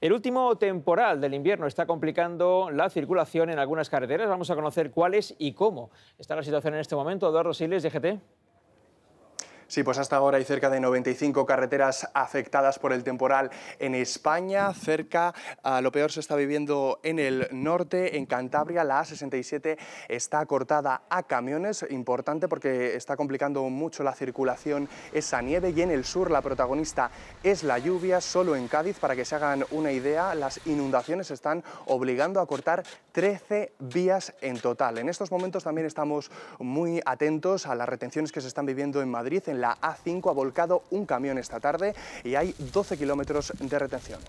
El último temporal del invierno está complicando la circulación en algunas carreteras. Vamos a conocer cuáles y cómo está la situación en este momento. Eduardo Siles, DGT. Sí, pues hasta ahora hay cerca de 95 carreteras afectadas por el temporal en España. Cerca, a ah, lo peor se está viviendo en el norte, en Cantabria. La A67 está cortada a camiones, importante porque está complicando mucho la circulación esa nieve. Y en el sur la protagonista es la lluvia, solo en Cádiz. Para que se hagan una idea, las inundaciones están obligando a cortar 13 vías en total. En estos momentos también estamos muy atentos a las retenciones que se están viviendo en Madrid, en la A5 ha volcado un camión esta tarde y hay 12 kilómetros de retención.